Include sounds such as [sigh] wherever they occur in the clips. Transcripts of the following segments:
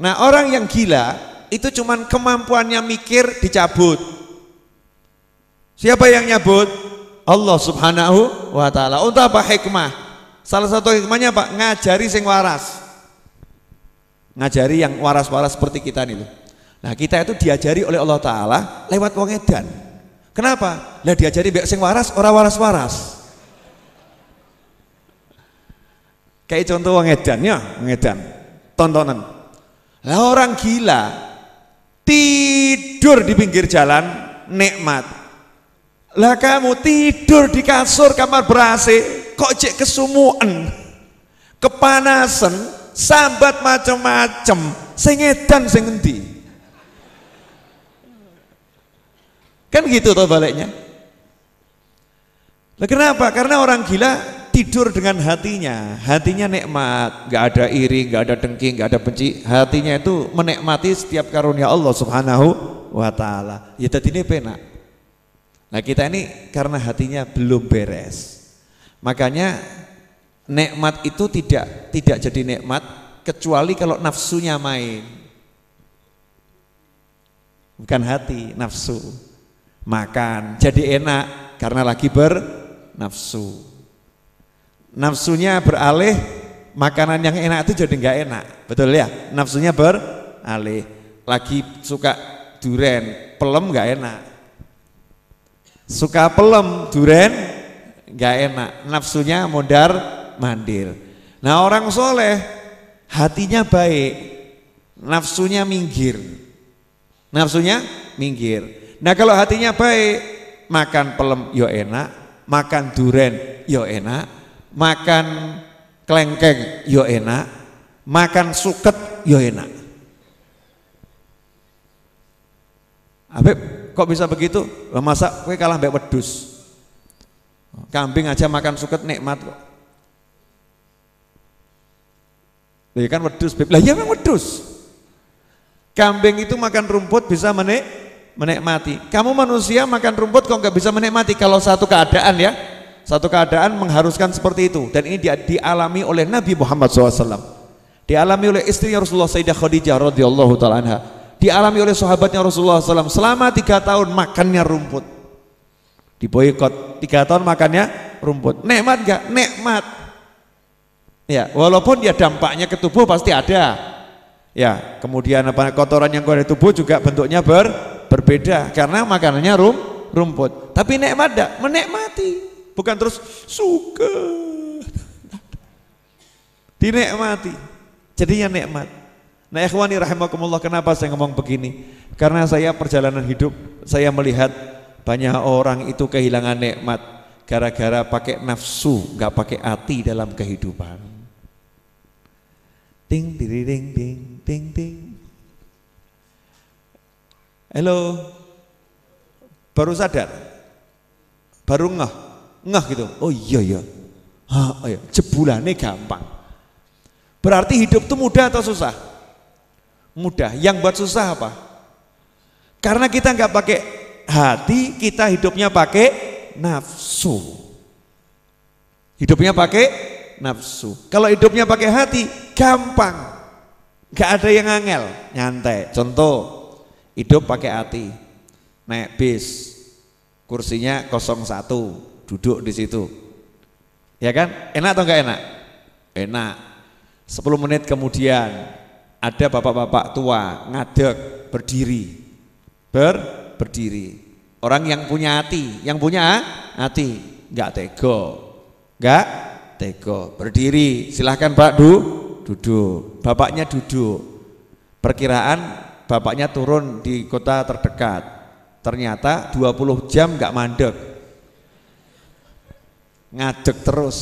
Nah orang yang gila itu cuman kemampuannya mikir dicabut. Siapa yang nyabut? Allah subhanahu wa ta'ala. Untuk apa hikmah? Salah satu hikmahnya pak Ngajari sing waras. Ngajari yang waras-waras seperti kita nih loh. Nah kita itu diajari oleh Allah Ta'ala lewat wong edan. Kenapa? Lah diajari mbek sing waras, ora waras-waras. Kayak contoh wong edan ya, wong edan. Tontonan. Lah orang gila tidur di pinggir jalan nikmat. Lah kamu tidur di kasur kamar ber kok cek kesumuan, kepanasan, sambat macam-macam, sengetan sengendi. Kan gitu toh baliknya. Lah kenapa? Karena orang gila tidur dengan hatinya hatinya nikmat nggak ada iri nggak ada dengki nggak ada benci hatinya itu menikmati setiap karunia Allah subhanahu wa ta'ala ya tadi ini penak nah kita ini karena hatinya belum beres makanya nikmat itu tidak tidak jadi nikmat kecuali kalau nafsunya main bukan hati nafsu makan jadi enak karena lagi bernafsu nafsunya beralih makanan yang enak itu jadi nggak enak betul ya nafsunya beralih lagi suka duren pelem nggak enak suka pelem duren nggak enak nafsunya mondar mandir nah orang soleh hatinya baik nafsunya minggir nafsunya minggir nah kalau hatinya baik makan pelem yo enak makan duren yo enak makan kelengkeng yo enak, makan suket yo enak. Abe, kok bisa begitu? masak, kue kalah mbak wedus? Kambing aja makan suket nikmat kok. Ya kan wedus, Lah iya memang wedus. Kambing itu makan rumput bisa menik menikmati. Kamu manusia makan rumput kok nggak bisa menikmati kalau satu keadaan ya. Satu keadaan mengharuskan seperti itu dan ini dia dialami oleh Nabi Muhammad SAW. Dialami oleh istrinya Rasulullah Sayyidah Khadijah radhiyallahu taala anha. Dialami oleh sahabatnya Rasulullah SAW selama tiga tahun makannya rumput. Boykot tiga tahun makannya rumput. Nikmat gak? Nikmat. Ya, walaupun ya dampaknya ke tubuh pasti ada. Ya, kemudian apa kotoran yang keluar dari tubuh juga bentuknya ber, berbeda karena makanannya rum, rumput. Tapi nikmat gak? Menikmati. Bukan terus suka. Dinikmati. Jadinya nikmat. Nah ikhwani rahimakumullah kenapa saya ngomong begini? Karena saya perjalanan hidup saya melihat banyak orang itu kehilangan nikmat gara-gara pakai nafsu, nggak pakai hati dalam kehidupan. Ting ding ding ding ding ding. Halo. Baru sadar. Baru ngah ngah gitu. Oh iya iya. Ha, oh iya. Jebulane gampang. Berarti hidup itu mudah atau susah? Mudah. Yang buat susah apa? Karena kita nggak pakai hati, kita hidupnya pakai nafsu. Hidupnya pakai nafsu. Kalau hidupnya pakai hati, gampang. Gak ada yang angel, nyantai. Contoh, hidup pakai hati. Naik bis, kursinya 01 duduk di situ. Ya kan? Enak atau enggak enak? Enak. 10 menit kemudian ada bapak-bapak tua ngadeg berdiri. Ber berdiri. Orang yang punya hati, yang punya hati enggak tega. Enggak tega. Berdiri, silahkan Pak Du duduk. Bapaknya duduk. Perkiraan bapaknya turun di kota terdekat. Ternyata 20 jam enggak mandek ngajek terus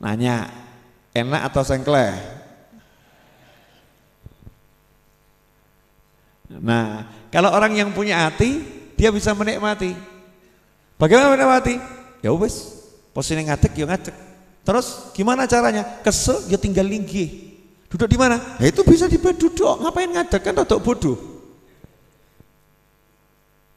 nanya enak atau sengkleh nah kalau orang yang punya hati dia bisa menikmati bagaimana menikmati ya wes posisinya ngajek ya ngajek terus gimana caranya kesel ya tinggal linggi duduk di mana ya itu bisa di bed duduk ngapain ngajek kan rodok bodoh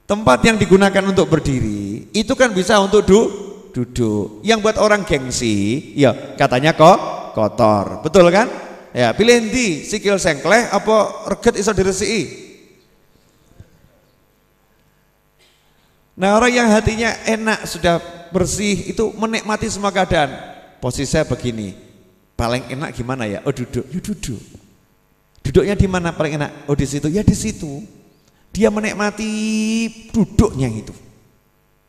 tempat yang digunakan untuk berdiri itu kan bisa untuk duduk duduk. Yang buat orang gengsi, ya katanya kok kotor. Betul kan? Ya, pilih di Sikil sengkleh apa reget iso diresiki? Nah, orang yang hatinya enak sudah bersih itu menikmati semua keadaan. Posisi saya begini. Paling enak gimana ya? Oh, duduk. Ya duduk. Duduknya di mana paling enak? Oh, di situ. Ya di situ. Dia menikmati duduknya itu.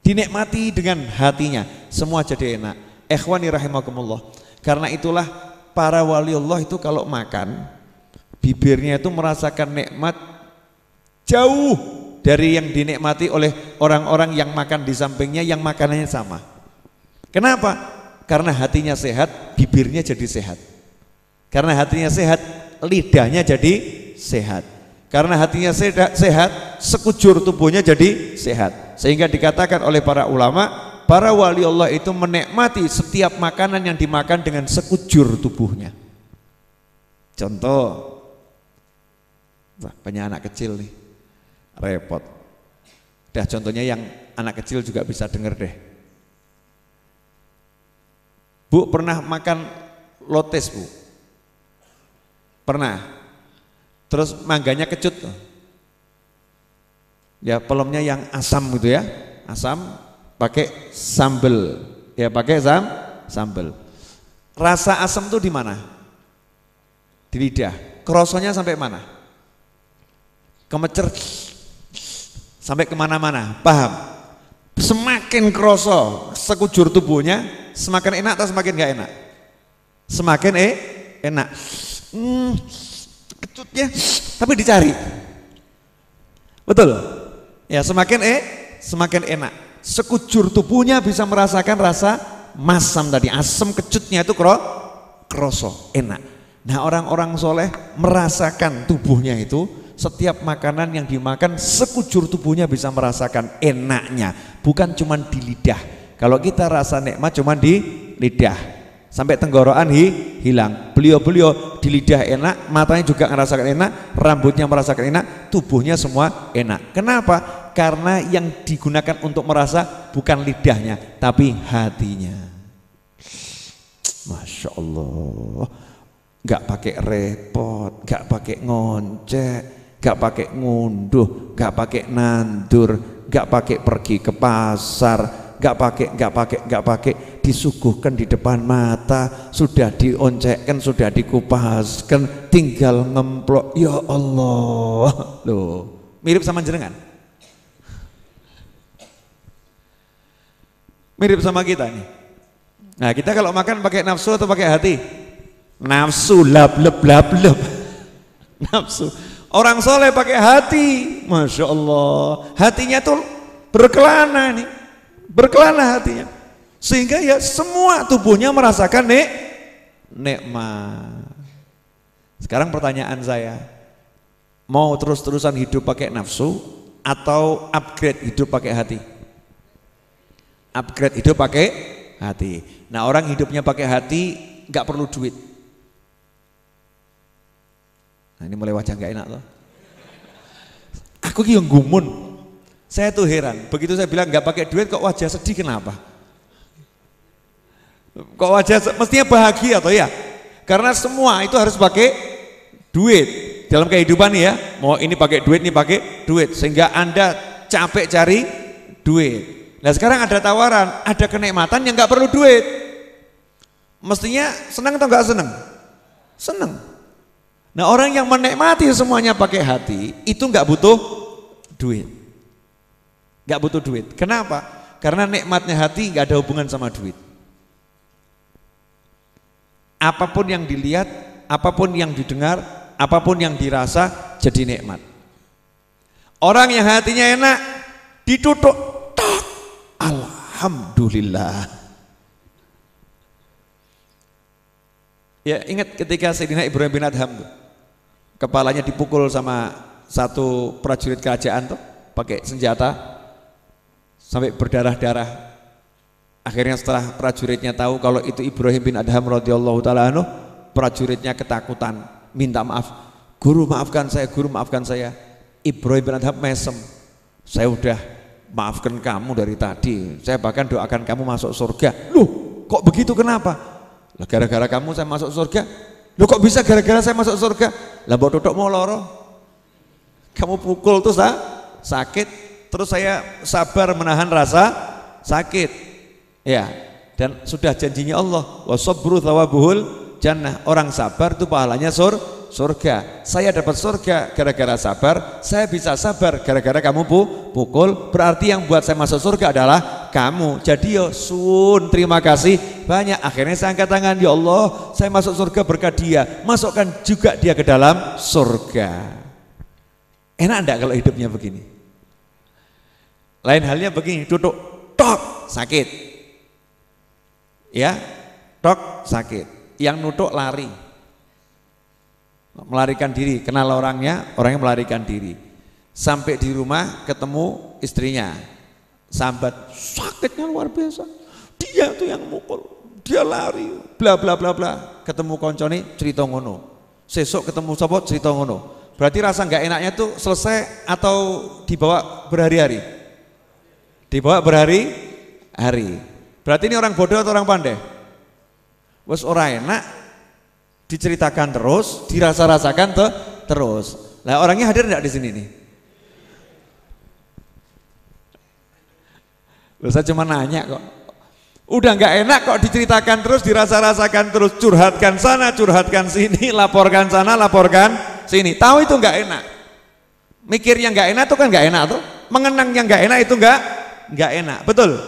Dinikmati dengan hatinya, semua jadi enak. Ikhwani rahimakumullah. Karena itulah para wali Allah itu kalau makan, bibirnya itu merasakan nikmat jauh dari yang dinikmati oleh orang-orang yang makan di sampingnya yang makanannya sama. Kenapa? Karena hatinya sehat, bibirnya jadi sehat. Karena hatinya sehat, lidahnya jadi sehat. Karena hatinya sehat, sekujur tubuhnya jadi sehat. Sehingga dikatakan oleh para ulama, para wali Allah itu menikmati setiap makanan yang dimakan dengan sekujur tubuhnya. Contoh, wah, banyak anak kecil nih, repot. Dah contohnya yang anak kecil juga bisa dengar deh. Bu pernah makan lotes bu? Pernah? terus mangganya kecut. Ya pelomnya yang asam gitu ya, asam pakai sambel, ya pakai sam, sambel. Rasa asam tuh di mana? Di lidah. Kerosonya sampai mana? Kemecer sampai kemana-mana, paham? Semakin kroso sekujur tubuhnya, semakin enak atau semakin gak enak? Semakin eh enak. Hmm, kecutnya tapi dicari betul ya semakin eh semakin enak sekujur tubuhnya bisa merasakan rasa masam tadi asam kecutnya itu kro kroso enak nah orang-orang soleh merasakan tubuhnya itu setiap makanan yang dimakan sekujur tubuhnya bisa merasakan enaknya bukan cuma di lidah kalau kita rasa nikmat cuma di lidah sampai tenggorokan hi, hilang. Beliau-beliau di lidah enak, matanya juga merasakan enak, rambutnya merasakan enak, tubuhnya semua enak. Kenapa? Karena yang digunakan untuk merasa bukan lidahnya, tapi hatinya. Masya Allah, nggak pakai repot, nggak pakai ngoncek, nggak pakai ngunduh, nggak pakai nandur, nggak pakai pergi ke pasar, nggak pakai nggak pakai nggak pakai disuguhkan di depan mata sudah dioncekkan sudah dikupaskan tinggal ngemplok ya Allah [laughs] loh mirip sama jenengan mirip sama kita nih nah kita kalau makan pakai nafsu atau pakai hati nafsu lab lab lab lab [laughs] nafsu orang soleh pakai hati masya Allah hatinya tuh berkelana nih berkelana hatinya. Sehingga ya semua tubuhnya merasakan nik nikmat. Sekarang pertanyaan saya, mau terus-terusan hidup pakai nafsu atau upgrade hidup pakai hati? Upgrade hidup pakai hati. Nah orang hidupnya pakai hati nggak perlu duit. Nah ini mulai wajah nggak enak loh. Aku ki gumun, saya tuh heran, begitu saya bilang nggak pakai duit kok wajah sedih kenapa? Kok wajah mestinya bahagia atau ya? Karena semua itu harus pakai duit dalam kehidupan ya. Mau ini pakai duit, ini pakai duit sehingga Anda capek cari duit. Nah, sekarang ada tawaran, ada kenikmatan yang nggak perlu duit. Mestinya senang atau nggak senang? Senang. Nah, orang yang menikmati semuanya pakai hati itu nggak butuh duit. Gak butuh duit. Kenapa? Karena nikmatnya hati gak ada hubungan sama duit. Apapun yang dilihat, apapun yang didengar, apapun yang dirasa jadi nikmat. Orang yang hatinya enak ditutup, tak, alhamdulillah. Ya ingat ketika Sayyidina Ibrahim bin Adham kepalanya dipukul sama satu prajurit kerajaan tuh pakai senjata sampai berdarah-darah. Akhirnya setelah prajuritnya tahu kalau itu Ibrahim bin Adham radhiyallahu taala anhu, prajuritnya ketakutan, minta maaf. Guru maafkan saya, guru maafkan saya. Ibrahim bin Adham mesem. Saya udah maafkan kamu dari tadi. Saya bahkan doakan kamu masuk surga. Loh, kok begitu kenapa? Lah gara-gara kamu saya masuk surga. Loh kok bisa gara-gara saya masuk surga? Lah mbok mau loro. Kamu pukul terus ha? sakit Terus saya sabar menahan rasa sakit. Ya, dan sudah janjinya Allah, wa sabru thawabuhul jannah. Orang sabar itu pahalanya sur surga. Saya dapat surga gara-gara sabar, saya bisa sabar gara-gara kamu bu pukul. Berarti yang buat saya masuk surga adalah kamu. Jadi yo sun, terima kasih banyak. Akhirnya saya angkat tangan, ya Allah, saya masuk surga berkat dia. Masukkan juga dia ke dalam surga. Enak enggak kalau hidupnya begini? Lain halnya begini, duduk, tok, sakit. Ya, tok, sakit. Yang nutuk lari. Melarikan diri, kenal orangnya, orangnya melarikan diri. Sampai di rumah ketemu istrinya. Sambat, sakitnya luar biasa. Dia tuh yang mukul, dia lari, bla bla bla bla. Ketemu konconi, cerita ngono. Sesok ketemu sobot cerita ngono. Berarti rasa nggak enaknya tuh selesai atau dibawa berhari-hari? Dibawa berhari hari. Berarti ini orang bodoh atau orang pandai? Wes orang enak diceritakan terus, dirasa-rasakan tuh terus. Lah orangnya hadir tidak di sini nih? Loh, saya cuma nanya kok. Udah nggak enak kok diceritakan terus, dirasa-rasakan terus, curhatkan sana, curhatkan sini, [laughs] laporkan sana, laporkan sini. Tahu itu nggak enak. Mikir yang nggak enak itu kan nggak enak tuh. Mengenang yang nggak enak itu nggak nggak enak. Betul.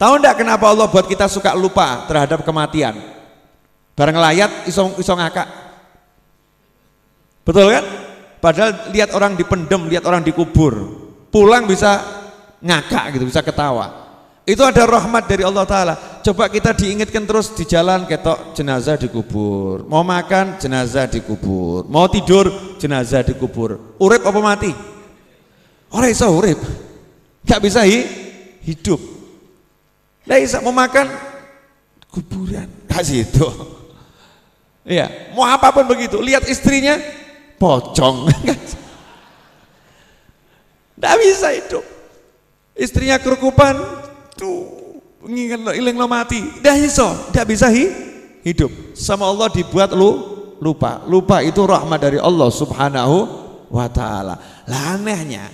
Tahu ndak kenapa Allah buat kita suka lupa terhadap kematian? Bareng layat isong isong ngakak. Betul kan? Padahal lihat orang dipendem, lihat orang dikubur. Pulang bisa ngakak gitu, bisa ketawa. Itu ada rahmat dari Allah Ta'ala Coba kita diingatkan terus di jalan ketok jenazah dikubur Mau makan jenazah dikubur Mau tidur jenazah dikubur Urip apa mati? Orang bisa urip Gak bisa hi hidup. Lah Isa mau makan kuburan, kasih itu. Iya, mau apapun begitu. Lihat istrinya pocong. Tidak bisa hidup. Istrinya kerukupan, tuh ingin iling lo mati. Tidak bisa, tidak bisa hi, hidup. Sama Allah dibuat lu lupa. Lupa itu rahmat dari Allah Subhanahu wa taala. Lah anehnya,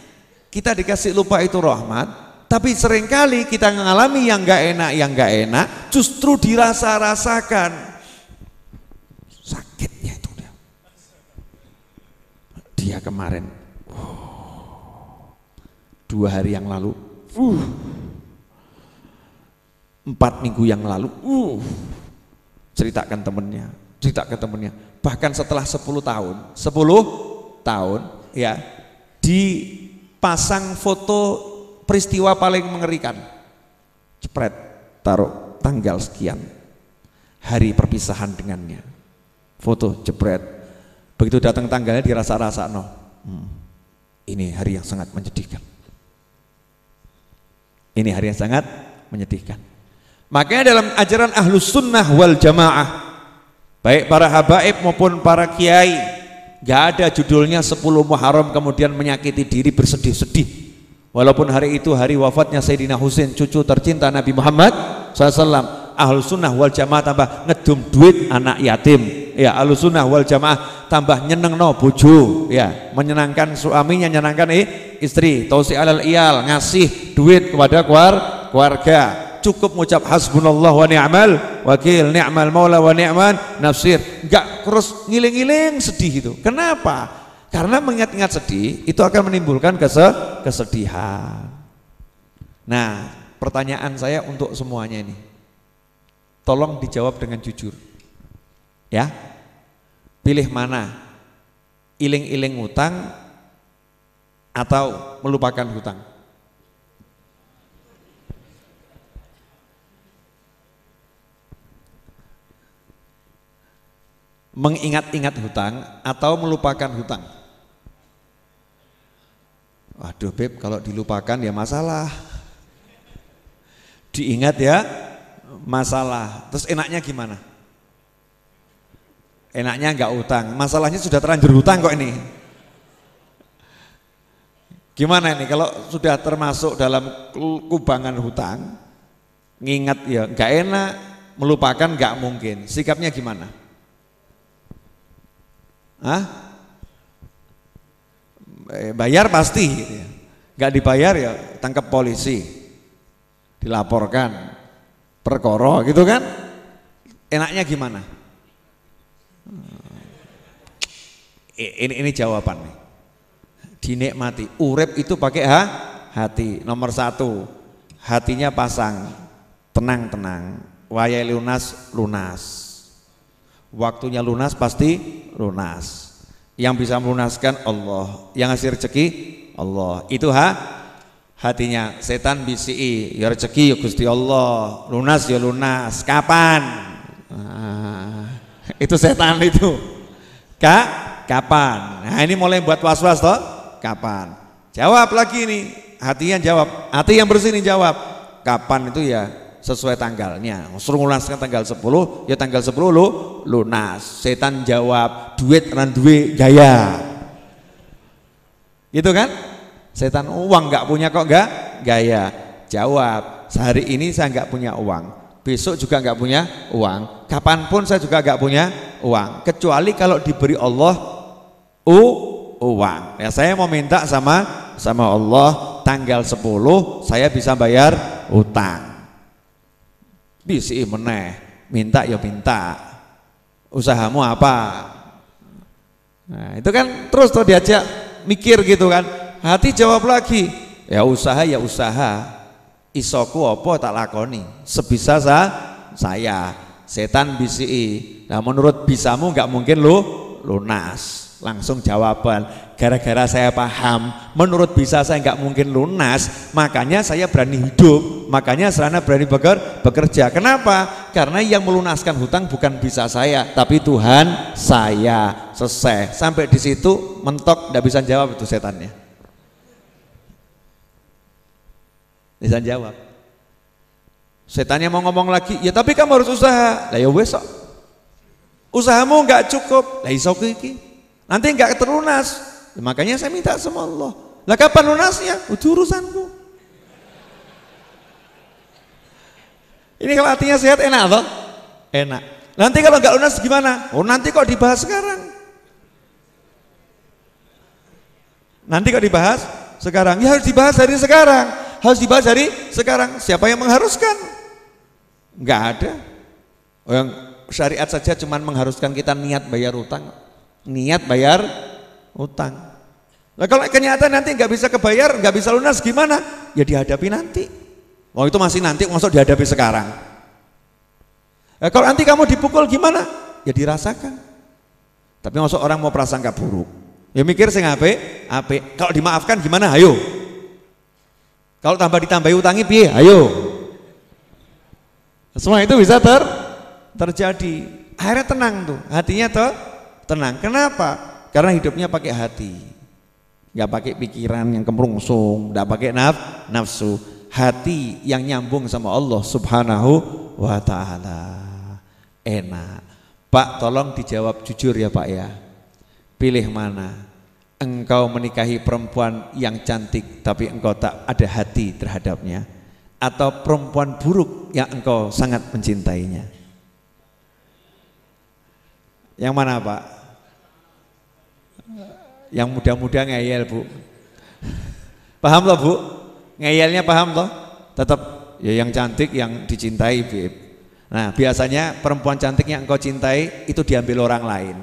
kita dikasih lupa itu rahmat, tapi seringkali kita mengalami yang gak enak, yang gak enak justru dirasa-rasakan. Sakitnya itu dia. Dia kemarin, dua hari yang lalu, empat minggu yang lalu, ceritakan temennya, ceritakan temennya. Bahkan setelah sepuluh tahun, sepuluh tahun ya dipasang foto peristiwa paling mengerikan. Cepret, taruh tanggal sekian. Hari perpisahan dengannya. Foto jepret. Begitu datang tanggalnya dirasa-rasa no. Hmm. Ini hari yang sangat menyedihkan. Ini hari yang sangat menyedihkan. Makanya dalam ajaran ahlus sunnah wal jamaah Baik para habaib maupun para kiai Gak ada judulnya 10 Muharram kemudian menyakiti diri bersedih-sedih Walaupun hari itu hari wafatnya Sayyidina Husin, cucu tercinta Nabi Muhammad SAW Ahlu sunnah wal jamaah tambah ngedum duit anak yatim ya alusunah sunnah wal jamaah tambah nyeneng no buju, ya menyenangkan suaminya menyenangkan eh, istri tausi alal iyal ngasih duit kepada keluar, keluarga cukup mengucap hasbunallah wa ni'mal wakil ni'mal maula wa ni'man nafsir enggak terus ngiling-ngiling sedih itu kenapa karena mengingat-ingat sedih itu akan menimbulkan kesedihan. Nah, pertanyaan saya untuk semuanya ini. Tolong dijawab dengan jujur. Ya. Pilih mana? Iling-iling hutang atau melupakan hutang? Mengingat-ingat hutang atau melupakan hutang? Waduh Beb, kalau dilupakan ya masalah. Diingat ya, masalah. Terus enaknya gimana? Enaknya enggak utang. Masalahnya sudah terlanjur utang kok ini. Gimana ini kalau sudah termasuk dalam kubangan hutang, ngingat ya enggak enak, melupakan enggak mungkin. Sikapnya gimana? Hah? Eh, bayar pasti gitu ya. Gak dibayar ya tangkap polisi. Dilaporkan perkoro gitu kan. Enaknya gimana? Hmm. Ini ini jawaban nih. Dinikmati. urep itu pakai ha? hati. Nomor satu, hatinya pasang. Tenang-tenang. Wayai lunas, lunas. Waktunya lunas pasti lunas yang bisa melunaskan Allah, yang ngasih rezeki Allah. Itu ha hatinya setan bci, ya rezeki ya Gusti Allah lunas ya lunas kapan nah, itu setan itu kak kapan nah ini mulai buat was was toh kapan jawab lagi ini hatinya jawab hati yang bersih ini jawab kapan itu ya sesuai tanggalnya. suruh ngulaskan tanggal 10, ya tanggal 10 lu lunas. Setan jawab, duit ran duit gaya. Gitu kan? Setan uang nggak punya kok nggak gaya. Jawab, sehari ini saya nggak punya uang, besok juga nggak punya uang, kapanpun saya juga nggak punya uang, kecuali kalau diberi Allah u uang. Ya saya mau minta sama sama Allah tanggal 10 saya bisa bayar utang Bisi meneh, minta ya minta. Usahamu apa? Nah, itu kan terus tuh diajak mikir gitu kan. Hati jawab lagi, ya usaha ya usaha. Isoku apa tak lakoni, sebisa sa, saya. Setan bisi. Nah menurut bisamu nggak mungkin lu lunas. Langsung jawaban. Gara-gara saya paham, menurut bisa saya nggak mungkin lunas, makanya saya berani hidup, makanya serana berani beker, bekerja. Kenapa? Karena yang melunaskan hutang bukan bisa saya, tapi Tuhan saya. Selesai. Sampai di situ mentok, nggak bisa jawab itu setannya. Bisa jawab. Setannya mau ngomong lagi, ya tapi kamu harus usaha. Lah ya besok. Usahamu nggak cukup, lah iso kiki Nanti nggak terlunas Makanya saya minta sama Allah. Lah kapan lunasnya? Itu oh, urusanku. Ini kalau hatinya sehat enak atau? Enak. Nanti kalau nggak lunas gimana? Oh nanti kok dibahas sekarang? Nanti kok dibahas sekarang? Ya harus dibahas dari sekarang. Harus dibahas dari sekarang. Siapa yang mengharuskan? Nggak ada. Oh, yang syariat saja cuma mengharuskan kita niat bayar utang. Niat bayar utang. Nah kalau kenyataan nanti nggak bisa kebayar, nggak bisa lunas gimana? Ya dihadapi nanti. Oh itu masih nanti, masuk dihadapi sekarang. Nah, kalau nanti kamu dipukul gimana? Ya dirasakan. Tapi masuk orang mau prasangka buruk. Ya mikir sih ngape, ape. Kalau dimaafkan gimana? Ayo. Kalau tambah ditambahi utangi piye? Ayo. Semua itu bisa ter terjadi. Akhirnya tenang tuh, hatinya tuh tenang. Kenapa? Karena hidupnya pakai hati nggak pakai pikiran yang kemrungsung, nggak pakai naf, nafsu, hati yang nyambung sama Allah Subhanahu wa taala. Enak. Pak, tolong dijawab jujur ya, Pak ya. Pilih mana? Engkau menikahi perempuan yang cantik tapi engkau tak ada hati terhadapnya atau perempuan buruk yang engkau sangat mencintainya. Yang mana, Pak? Yang muda-muda ngeyel bu. Paham loh bu? Ngeyelnya paham loh? Tetap ya yang cantik yang dicintai Bib. Nah biasanya perempuan cantik yang engkau cintai itu diambil orang lain.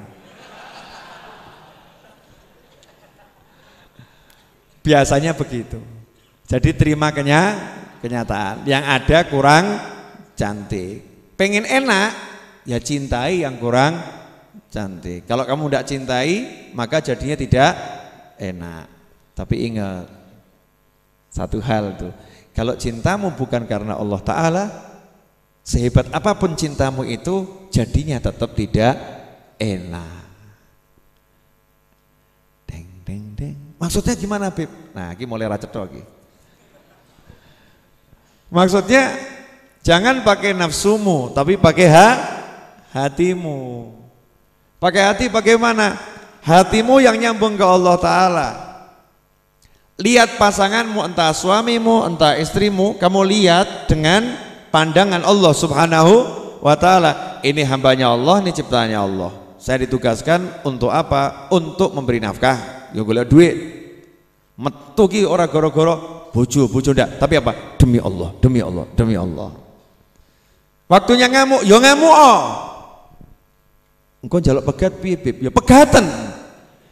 Biasanya begitu. Jadi terima kenya, kenyataan. Yang ada kurang cantik. Pengen enak, ya cintai yang kurang cantik. Kalau kamu tidak cintai, maka jadinya tidak enak. Tapi ingat satu hal tuh. Kalau cintamu bukan karena Allah Ta'ala Sehebat apapun cintamu itu Jadinya tetap tidak enak Deng, deng, deng Maksudnya gimana Bib? Nah ini mulai racet lagi Maksudnya Jangan pakai nafsumu Tapi pakai ha hatimu Pakai hati bagaimana? Hatimu yang nyambung ke Allah Ta'ala. Lihat pasanganmu, entah suamimu, entah istrimu, kamu lihat dengan pandangan Allah Subhanahu wa Ta'ala. Ini hambanya Allah, ini ciptaannya Allah. Saya ditugaskan untuk apa? Untuk memberi nafkah, ya gue duit. Metuki orang goro-goro, bojo, bojo enggak. Tapi apa? Demi Allah, demi Allah, demi Allah. Waktunya ngamuk, ya ngamuk oh engkau jaluk pegat piye Bib ya pegatan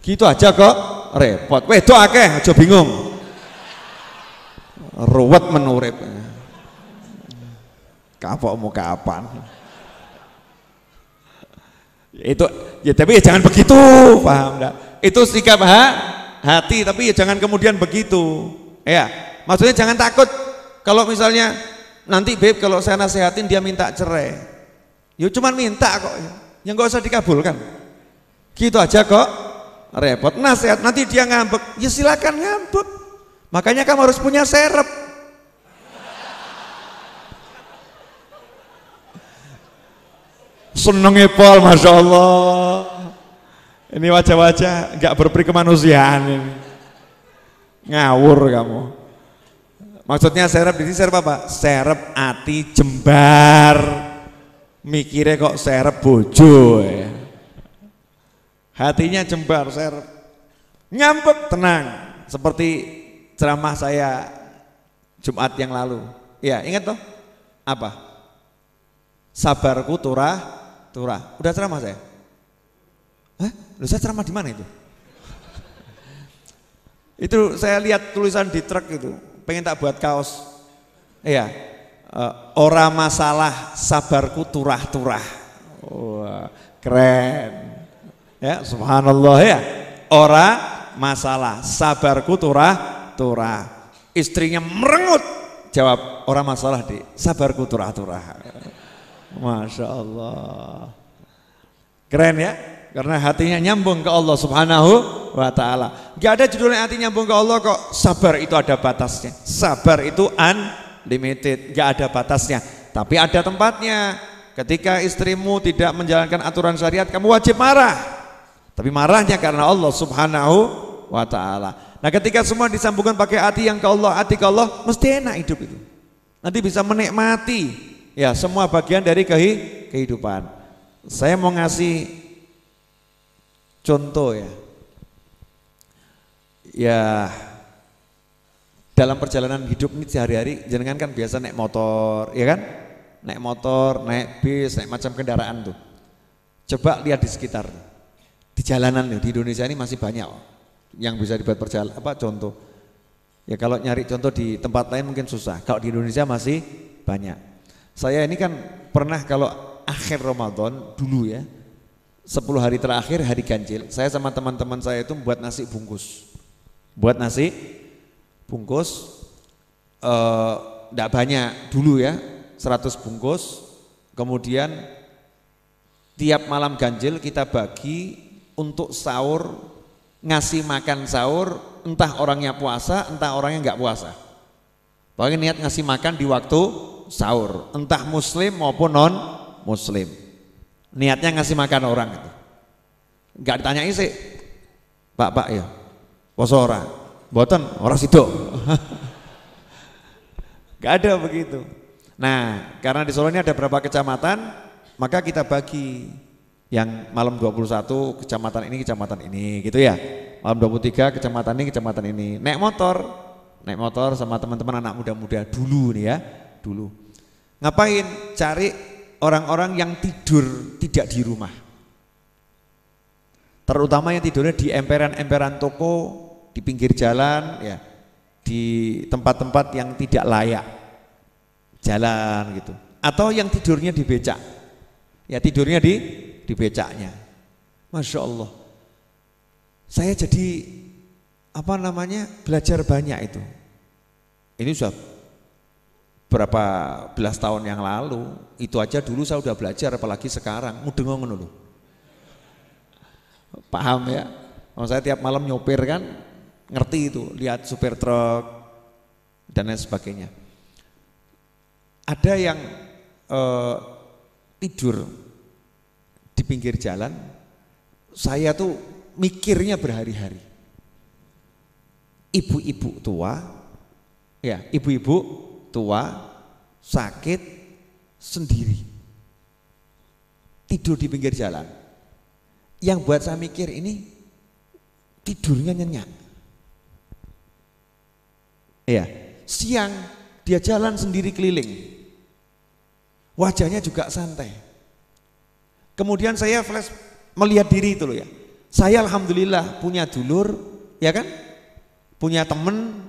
gitu aja kok repot wedok akeh aja bingung ruwet menurut. menurip mau kapan itu ya tapi ya jangan begitu paham enggak itu sikap ha, hati tapi ya jangan kemudian begitu ya maksudnya jangan takut kalau misalnya nanti beb kalau saya nasehatin dia minta cerai ya cuman minta kok ya yang gak usah dikabulkan gitu aja kok repot nasihat nanti dia ngambek ya silakan ngambek makanya kamu harus punya serep seneng Paul Masya Allah ini wajah-wajah gak berperi kemanusiaan ini ngawur kamu maksudnya serep di sini serep apa? serep ati jembar mikirnya kok serep bojo ya. hatinya jembar serep nyampet tenang seperti ceramah saya Jumat yang lalu ya ingat toh apa sabarku turah turah udah ceramah saya Hah? Lu saya ceramah di mana itu? itu saya lihat tulisan di truk itu, pengen tak buat kaos. Iya, Eh, ora masalah sabarku turah-turah. Wah, keren. Ya, subhanallah ya. Ora masalah sabarku turah-turah. Istrinya merengut jawab ora masalah di sabarku turah-turah. Masya Allah. Keren ya, karena hatinya nyambung ke Allah Subhanahu wa taala. Gak ada judulnya hati nyambung ke Allah kok. Sabar itu ada batasnya. Sabar itu an limited, nggak ada batasnya. Tapi ada tempatnya. Ketika istrimu tidak menjalankan aturan syariat, kamu wajib marah. Tapi marahnya karena Allah Subhanahu wa taala. Nah, ketika semua disambungkan pakai hati yang ke Allah, hati ke Allah, mesti enak hidup itu. Nanti bisa menikmati ya semua bagian dari kehidupan. Saya mau ngasih contoh ya. Ya, dalam perjalanan hidup ini sehari-hari jenengan kan biasa naik motor, ya kan? Naik motor, naik bis, naik macam kendaraan tuh. Coba lihat di sekitar. Di jalanan di Indonesia ini masih banyak yang bisa dibuat perjalanan apa contoh. Ya kalau nyari contoh di tempat lain mungkin susah. Kalau di Indonesia masih banyak. Saya ini kan pernah kalau akhir Ramadan dulu ya 10 hari terakhir hari ganjil saya sama teman-teman saya itu buat nasi bungkus buat nasi bungkus tidak eh, e, banyak dulu ya 100 bungkus kemudian tiap malam ganjil kita bagi untuk sahur ngasih makan sahur entah orangnya puasa entah orangnya nggak puasa pokoknya niat ngasih makan di waktu sahur entah muslim maupun non muslim niatnya ngasih makan orang itu nggak ditanyain sih, pak pak ya poso Boten, orang situ. [laughs] Gak ada begitu. Nah, karena di Solo ini ada berapa kecamatan, maka kita bagi yang malam 21 kecamatan ini kecamatan ini gitu ya. Malam 23 kecamatan ini kecamatan ini. Naik motor, naik motor sama teman-teman anak muda-muda dulu nih ya, dulu. Ngapain? Cari orang-orang yang tidur tidak di rumah. Terutama yang tidurnya di emperan-emperan toko, di pinggir jalan ya di tempat-tempat yang tidak layak jalan gitu atau yang tidurnya di becak ya tidurnya di di becaknya masya Allah saya jadi apa namanya belajar banyak itu ini sudah berapa belas tahun yang lalu itu aja dulu saya udah belajar apalagi sekarang mudeng dulu paham ya Kalau saya tiap malam nyopir kan ngerti itu, lihat supir truk dan lain sebagainya. Ada yang eh, tidur di pinggir jalan, saya tuh mikirnya berhari-hari. Ibu-ibu tua, ya ibu-ibu tua sakit sendiri. Tidur di pinggir jalan. Yang buat saya mikir ini tidurnya nyenyak Iya. Siang dia jalan sendiri keliling. Wajahnya juga santai. Kemudian saya flash melihat diri itu loh ya. Saya alhamdulillah punya dulur, ya kan? Punya temen,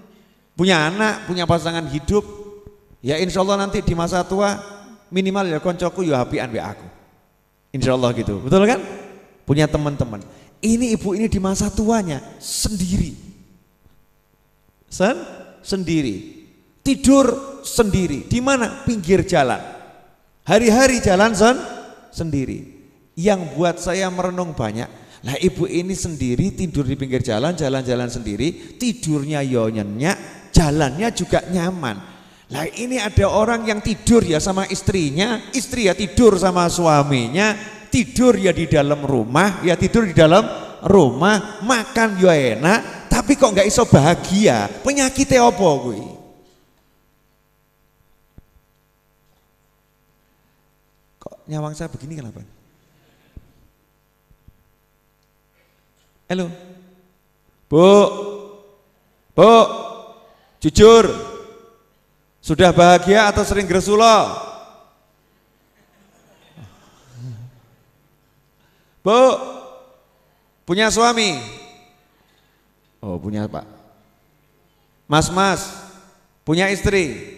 punya anak, punya pasangan hidup. Ya insya Allah nanti di masa tua minimal ya koncoku ya happy be aku. Insya Allah gitu, betul kan? Punya teman-teman. Ini ibu ini di masa tuanya sendiri. Sen? sendiri, tidur sendiri. Di mana? Pinggir jalan. Hari-hari jalan sen sendiri. Yang buat saya merenung banyak, lah ibu ini sendiri tidur di pinggir jalan, jalan-jalan sendiri, tidurnya yo ya nyenyak, jalannya juga nyaman. Lah ini ada orang yang tidur ya sama istrinya, istri ya tidur sama suaminya, tidur ya di dalam rumah, ya tidur di dalam rumah, makan ya enak, tapi kok nggak iso bahagia penyakitnya apa gue. kok nyawang saya begini kenapa halo bu bu jujur sudah bahagia atau sering gresulo bu punya suami Oh punya pak. Mas-mas punya istri.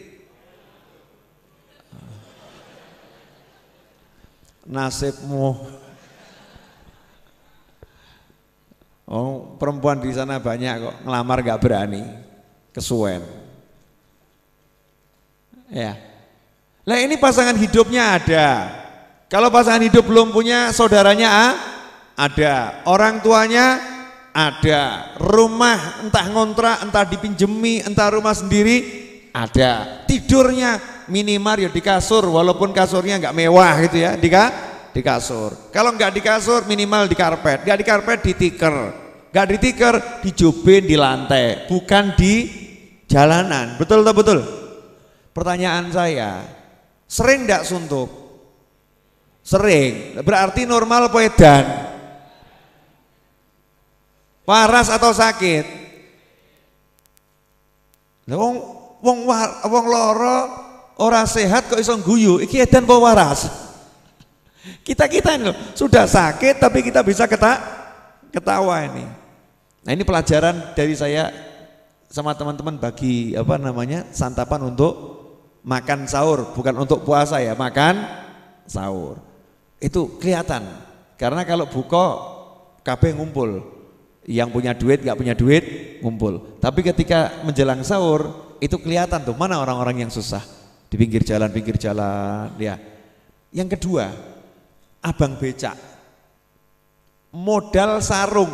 Nasibmu. Oh perempuan di sana banyak kok ngelamar gak berani, kesuwen. Ya. Lah ini pasangan hidupnya ada. Kalau pasangan hidup belum punya saudaranya ada, orang tuanya ada rumah entah ngontrak entah dipinjemi entah rumah sendiri ada tidurnya minimal ya di kasur walaupun kasurnya nggak mewah gitu ya di, ka, di kasur kalau nggak di kasur minimal di karpet nggak di karpet di tiker nggak di tiker dijubin di lantai bukan di jalanan betul atau betul pertanyaan saya sering nggak suntuk sering berarti normal poedan Waras atau sakit? wong wong war, wong loro ora sehat kok iso guyu. Iki edan apa waras? Kita-kita ini sudah sakit tapi kita bisa ketak ketawa ini. Nah ini pelajaran dari saya sama teman-teman bagi apa namanya santapan untuk makan sahur bukan untuk puasa ya makan sahur itu kelihatan karena kalau buka kabeh ngumpul yang punya duit nggak punya duit ngumpul tapi ketika menjelang sahur itu kelihatan tuh mana orang-orang yang susah di pinggir jalan pinggir jalan ya yang kedua abang becak modal sarung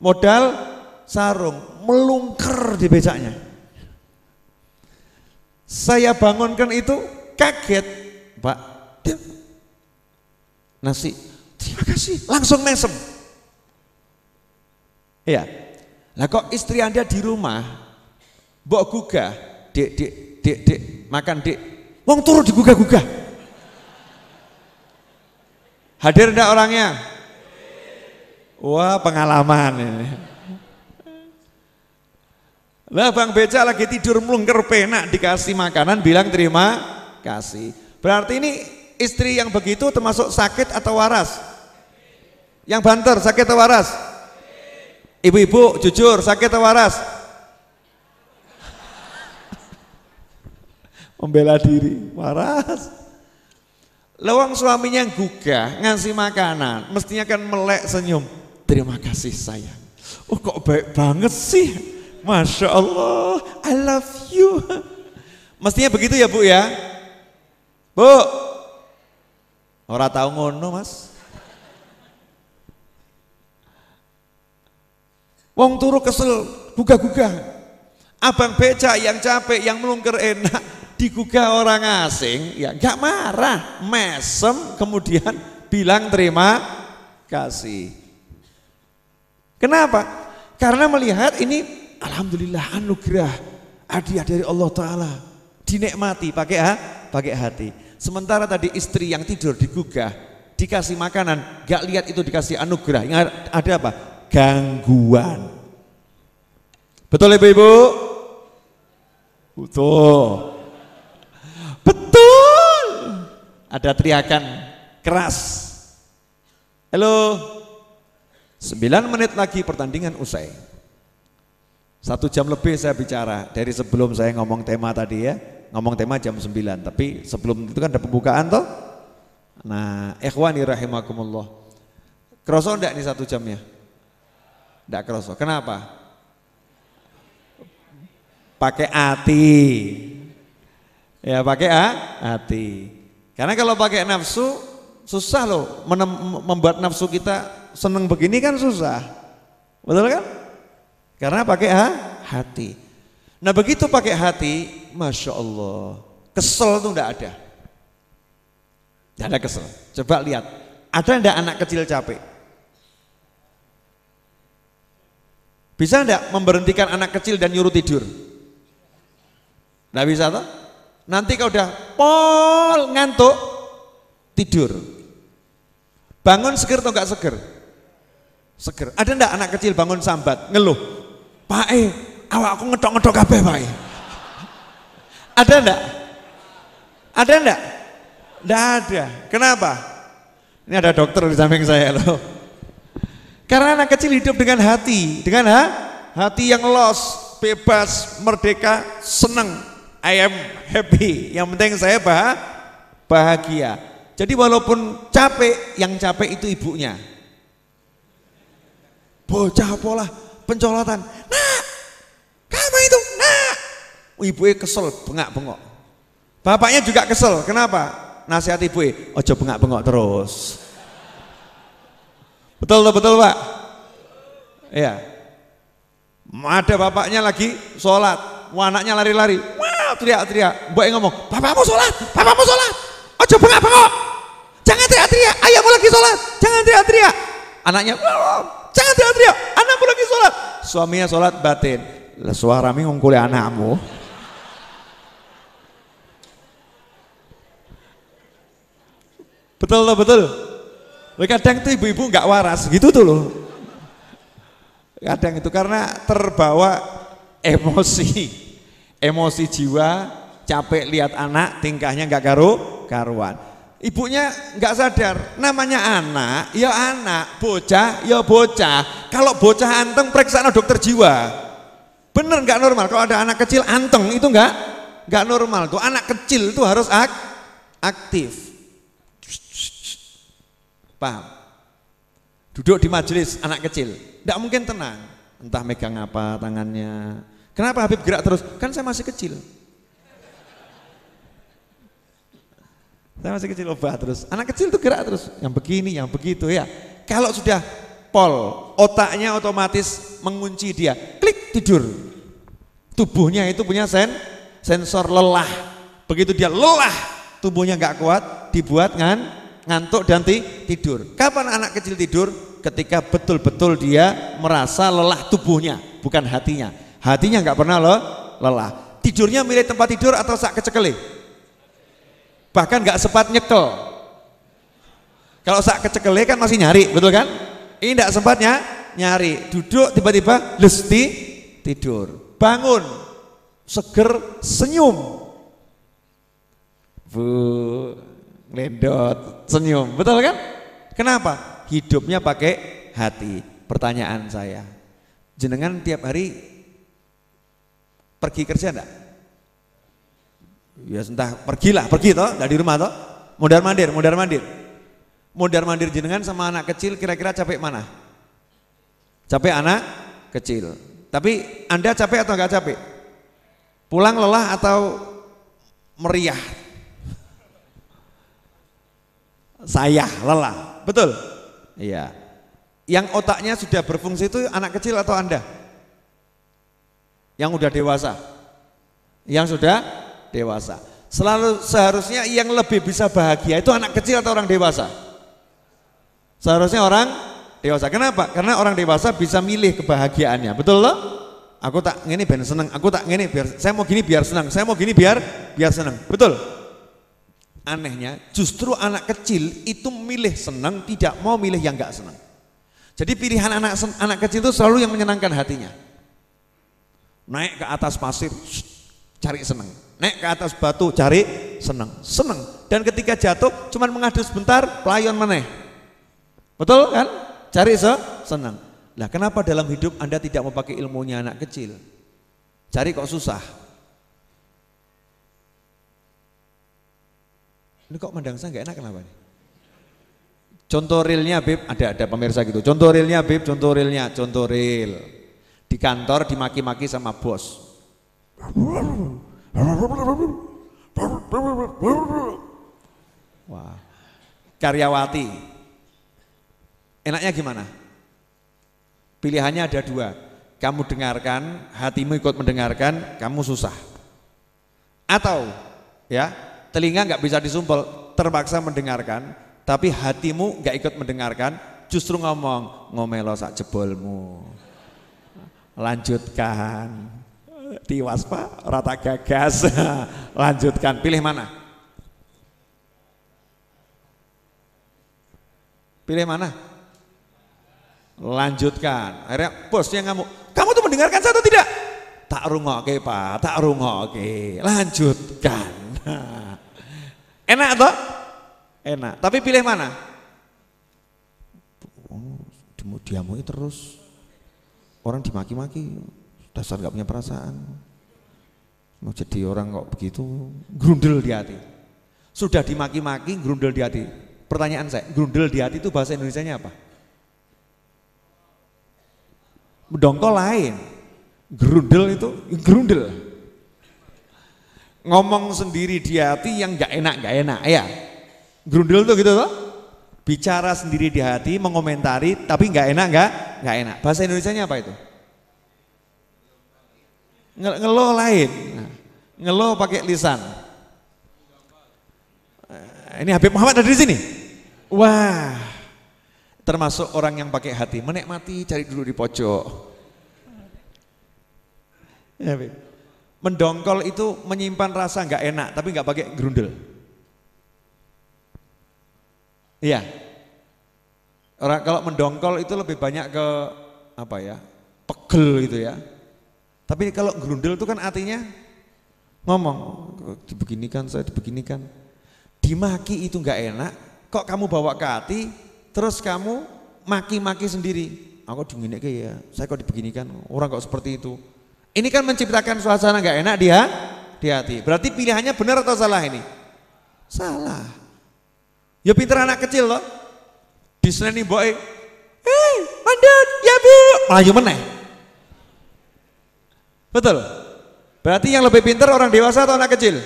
modal sarung melungker di becaknya saya bangunkan itu kaget pak nasi terima kasih langsung mesem Ya. Lah kok istri Anda di rumah mbok gugah, Dik, Dik, Dik, Dik, makan Dik. Wong turu digugah-gugah. Hadir ndak orangnya? Wah, pengalaman ini. Lah Bang Beca lagi tidur melungker penak dikasih makanan bilang terima kasih. Berarti ini istri yang begitu termasuk sakit atau waras? Yang banter sakit atau waras? Ibu-ibu jujur sakit atau waras? Membela diri, waras. Lewang suaminya yang gugah, ngasih makanan, mestinya kan melek senyum. Terima kasih saya. Oh kok baik banget sih. Masya Allah, I love you. Mestinya begitu ya bu ya. Bu, orang tahu ngono mas. Wong turu kesel, gugah-gugah. Abang beca yang capek, yang melungker enak, [laughs] digugah orang asing, ya gak marah, mesem, kemudian bilang terima kasih. Kenapa? Karena melihat ini alhamdulillah anugerah hadiah dari Allah taala dinikmati pakai ha? pakai hati. Sementara tadi istri yang tidur digugah, dikasih makanan, gak lihat itu dikasih anugerah. Yang ada apa? gangguan. Betul ibu-ibu? Betul. Betul. Ada teriakan keras. hello, sembilan menit lagi pertandingan usai. Satu jam lebih saya bicara dari sebelum saya ngomong tema tadi ya. Ngomong tema jam sembilan, tapi sebelum itu kan ada pembukaan toh. Nah, ikhwani rahimakumullah. Kerasa enggak nih satu jamnya? Tidak kerosok. Kenapa? Pakai hati. Ya pakai a, hati. Karena kalau pakai nafsu susah loh menem, membuat nafsu kita seneng begini kan susah. Betul kan? Karena pakai ha, hati. Nah begitu pakai hati, Masya Allah. Kesel tuh tidak ada. Tidak ada kesel. Coba lihat, ada tidak anak kecil capek? Bisa enggak memberhentikan anak kecil dan nyuruh tidur? Enggak bisa toh? Nanti kalau udah pol ngantuk tidur. Bangun seger atau enggak seger? Seger. Ada enggak anak kecil bangun sambat, ngeluh? Pak eh, awak aku ngetok-ngetok kabeh, Pak. E. Ada enggak? Ada enggak? Enggak ada. Kenapa? Ini ada dokter di samping saya loh. Karena anak kecil hidup dengan hati, dengan ha? hati yang los, bebas, merdeka, senang. I am happy. Yang penting saya bah bahagia. Jadi walaupun capek, yang capek itu ibunya. Bocah pola pencolotan. Nah, kamu itu Nah, oh, ibu E kesel, bengak-bengok. Bapaknya juga kesel. Kenapa? Nasihat E, ojo bengak-bengok terus. Betul tuh, betul Pak? Iya. Ada bapaknya lagi sholat, anaknya lari-lari. Wow, teriak-teriak. Mbak yang ngomong, bapakmu sholat, bapakmu sholat. Ojo bengak-bengok. Jangan teriak-teriak, ayahmu lagi sholat. Jangan teriak-teriak. Anaknya, wow, jangan teriak-teriak, anakmu lagi sholat. Suaminya sholat batin. Lah suarami ngungkuli anakmu. Betul tuh, betul. Loh kadang tuh ibu-ibu nggak waras gitu tuh loh. Kadang itu karena terbawa emosi, emosi jiwa, capek lihat anak tingkahnya nggak karu karuan. Ibunya nggak sadar, namanya anak, ya anak, bocah, ya bocah. Kalau bocah anteng periksa dokter jiwa. Bener nggak normal kalau ada anak kecil anteng itu nggak nggak normal tuh anak kecil itu harus ak aktif Paham? Duduk di majelis anak kecil, tidak mungkin tenang. Entah megang apa tangannya. Kenapa Habib gerak terus? Kan saya masih kecil. Saya masih kecil obat terus. Anak kecil tuh gerak terus. Yang begini, yang begitu ya. Kalau sudah pol, otaknya otomatis mengunci dia. Klik tidur. Tubuhnya itu punya sen, sensor lelah. Begitu dia lelah, tubuhnya nggak kuat, dibuat kan ngantuk dan tidur. Kapan anak kecil tidur? Ketika betul-betul dia merasa lelah tubuhnya, bukan hatinya. Hatinya nggak pernah lo lelah. Tidurnya milih tempat tidur atau sak kecekele? Bahkan nggak sempat nyekel. Kalau sak kecekele kan masih nyari, betul kan? Ini nggak sempatnya nyari. Duduk tiba-tiba lesti tidur. Bangun, seger, senyum. Bu, Lendot, senyum, betul kan? Kenapa? Hidupnya pakai hati. Pertanyaan saya, jenengan tiap hari pergi kerja enggak? Ya entah pergilah, pergi toh, dari rumah toh. Modar mandir, modar mandir. Modar mandir jenengan sama anak kecil kira-kira capek mana? Capek anak kecil. Tapi Anda capek atau enggak capek? Pulang lelah atau meriah, saya lelah. Betul? Iya. Yang otaknya sudah berfungsi itu anak kecil atau Anda? Yang sudah dewasa. Yang sudah dewasa. Selalu seharusnya yang lebih bisa bahagia itu anak kecil atau orang dewasa? Seharusnya orang dewasa. Kenapa? Karena orang dewasa bisa milih kebahagiaannya. Betul loh? Aku tak ngini biar seneng, aku tak ngini biar saya mau gini biar senang, saya mau gini biar biar senang. Betul? anehnya justru anak kecil itu milih senang tidak mau milih yang nggak senang. Jadi pilihan anak anak kecil itu selalu yang menyenangkan hatinya. Naik ke atas pasir cari senang. Naik ke atas batu cari senang, senang. Dan ketika jatuh cuman mengadu sebentar, pelayon meneh. Betul kan? Cari se senang. lah kenapa dalam hidup Anda tidak mau pakai ilmunya anak kecil? Cari kok susah? Ini kok mandang saya nggak enak kenapa nih? Contoh realnya Bib, ada ada pemirsa gitu. Contoh realnya Bib, contoh realnya, contoh real. Di kantor dimaki-maki sama bos. Wah. Karyawati. Enaknya gimana? Pilihannya ada dua. Kamu dengarkan, hatimu ikut mendengarkan, kamu susah. Atau ya, telinga nggak bisa disumpel, terpaksa mendengarkan, tapi hatimu nggak ikut mendengarkan, justru ngomong ngomelo sak jebolmu. Lanjutkan, tiwas pak, rata gagas, [laughs] lanjutkan, pilih mana? Pilih mana? Lanjutkan. Akhirnya bosnya ngamuk. Kamu tuh mendengarkan saya atau tidak? Tak rungok, oke pak, tak rungok, oke. Lanjutkan. [laughs] Enak toh? Enak. Tapi pilih mana? Diamui terus. Orang dimaki-maki. Dasar nggak punya perasaan. Mau jadi orang kok begitu grundel di hati. Sudah dimaki-maki grundel di hati. Pertanyaan saya, grundel di hati itu bahasa Indonesia-nya apa? Dongko lain. Grundel itu grundel ngomong sendiri di hati yang gak enak gak enak ya grundel tuh gitu tuh bicara sendiri di hati mengomentari tapi gak enak gak gak enak bahasa Indonesia nya apa itu Ngel ngeluh lain nah, ngelo pakai lisan eh, ini Habib Muhammad ada di sini wah termasuk orang yang pakai hati menikmati cari dulu di pojok ya Habib Mendongkol itu menyimpan rasa nggak enak tapi nggak pakai gerundel. Iya. Orang kalau mendongkol itu lebih banyak ke apa ya? pegel gitu ya. Tapi kalau gerundel itu kan artinya ngomong dibeginikan saya dibeginikan. Dimaki itu nggak enak, kok kamu bawa ke hati terus kamu maki-maki sendiri. Aku dinginnya dingin ya, saya kok dibeginikan, orang kok seperti itu. Ini kan menciptakan suasana nggak enak dia di hati. Berarti pilihannya benar atau salah ini? Salah. Ya pinter anak kecil loh. Disney boy. E, Hei, eh, mandut, ya bu. Melayu ya meneh. Betul. Berarti yang lebih pinter orang dewasa atau anak kecil?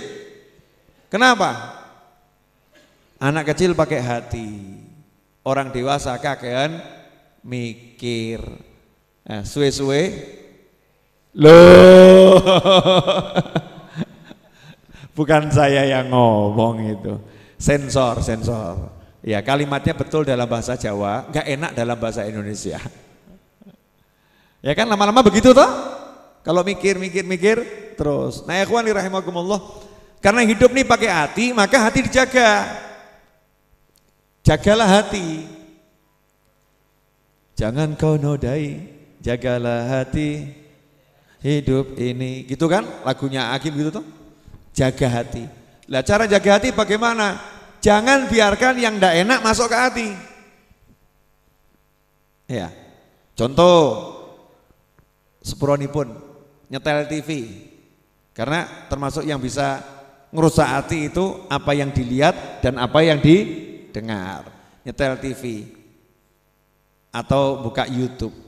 Kenapa? Anak kecil pakai hati. Orang dewasa kakean mikir. Nah, suwe-suwe Loh. [laughs] Bukan saya yang ngomong itu. Sensor, sensor. Ya, kalimatnya betul dalam bahasa Jawa, nggak enak dalam bahasa Indonesia. Ya kan lama-lama begitu toh? Kalau mikir, mikir, mikir terus. Nah, ikhwan ya rahimakumullah, karena hidup nih pakai hati, maka hati dijaga. Jagalah hati. Jangan kau nodai, jagalah hati hidup ini gitu kan lagunya akim gitu tuh jaga hati lah cara jaga hati bagaimana jangan biarkan yang tidak enak masuk ke hati ya contoh sepuroni pun nyetel TV karena termasuk yang bisa ngerusak hati itu apa yang dilihat dan apa yang didengar nyetel TV atau buka YouTube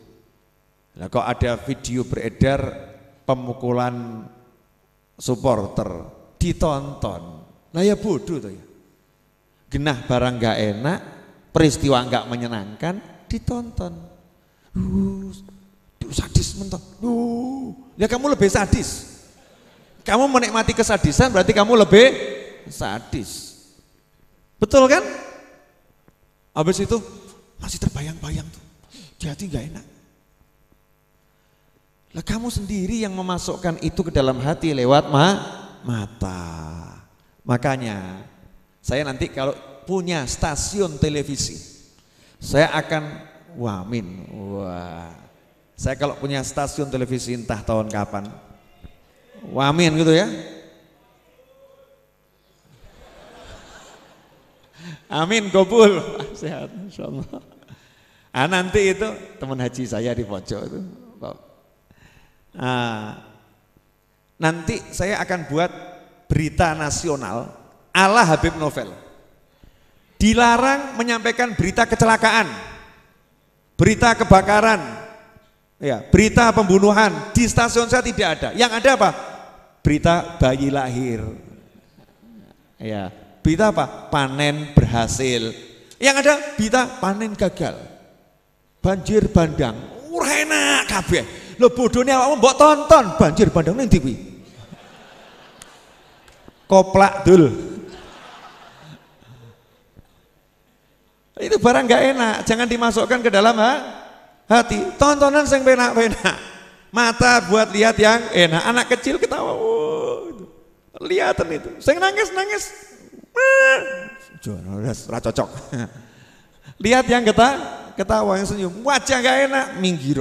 Nah, kok ada video beredar pemukulan supporter ditonton. Nah ya bodoh tuh ya. Genah barang gak enak, peristiwa gak menyenangkan ditonton. Uh, sadis mentok. Uh, ya kamu lebih sadis. Kamu menikmati kesadisan berarti kamu lebih sadis. Betul kan? Habis itu masih terbayang-bayang tuh. Jadi gak enak. Lah kamu sendiri yang memasukkan itu ke dalam hati lewat ma mata. Makanya saya nanti kalau punya stasiun televisi, saya akan wamin. Wah. Saya kalau punya stasiun televisi entah tahun kapan. Wamin gitu ya. Amin, gobul. [laughs] Sehat, insya Allah. Ah, nanti itu teman haji saya di pojok itu Nah, nanti saya akan buat berita nasional ala Habib Novel. Dilarang menyampaikan berita kecelakaan, berita kebakaran, ya, berita pembunuhan di stasiun saya tidak ada. Yang ada apa? Berita bayi lahir. Ya, berita apa? Panen berhasil. Yang ada berita panen gagal. Banjir bandang. Wah enak kabeh lo bodoh bodhone awakmu mbok tonton, banjir bandang nanti wi Koplak dul. Itu barang nggak enak, jangan dimasukkan ke dalam ha? hati. Tontonan yang penak-penak. Mata buat lihat yang enak. Anak kecil ketawa. wow oh, Lihatan itu. saya nangis-nangis. Ora cocok. [laughs] lihat yang ketawa, ketawa yang senyum. Wajah nggak enak, minggir.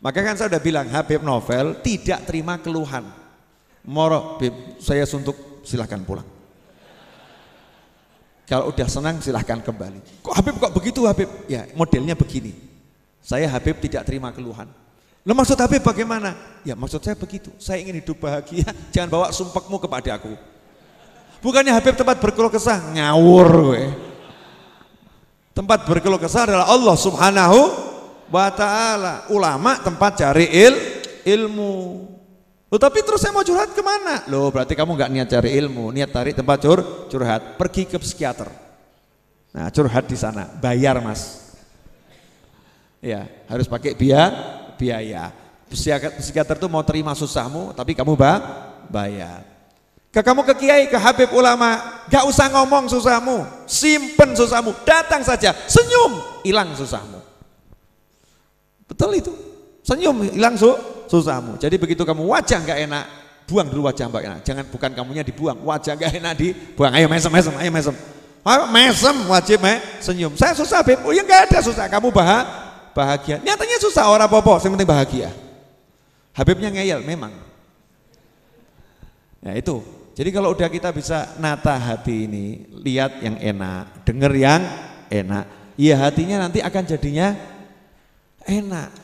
Maka kan saya sudah bilang Habib Novel tidak terima keluhan. Moro, Bib, saya suntuk, silahkan pulang. Kalau udah senang silahkan kembali. Kok Habib kok begitu Habib? Ya modelnya begini. Saya Habib tidak terima keluhan. Lo maksud Habib bagaimana? Ya maksud saya begitu. Saya ingin hidup bahagia. [laughs] Jangan bawa sumpekmu kepada aku. Bukannya Habib tempat berkeluh kesah ngawur. We. Tempat berkeluh kesah adalah Allah Subhanahu wa ta'ala. Ulama tempat cari il, ilmu. Loh, tapi terus saya mau curhat kemana? Loh berarti kamu nggak niat cari ilmu, niat tarik tempat cur, curhat. Pergi ke psikiater. Nah curhat di sana, bayar mas. Ya harus pakai biaya, biaya. Psikiater tuh mau terima susahmu, tapi kamu bah, bayar. Ke kamu ke kiai, ke habib ulama, gak usah ngomong susahmu, simpen susahmu, datang saja, senyum, hilang susahmu. Betul itu. Senyum hilang su susahmu. Jadi begitu kamu wajah nggak enak, buang dulu wajah mbak enak. Jangan bukan kamunya dibuang, wajah nggak enak dibuang. Ayo mesem mesem, ayo mesem. Ayo mesem wajib me, eh, senyum. Saya susah beb, oh ya nggak ada susah. Kamu bah bahagia. Nyatanya susah orang popo, yang penting bahagia. Habibnya ngeyel memang. Ya itu. Jadi kalau udah kita bisa nata hati ini, lihat yang enak, dengar yang enak, ya hatinya nanti akan jadinya enak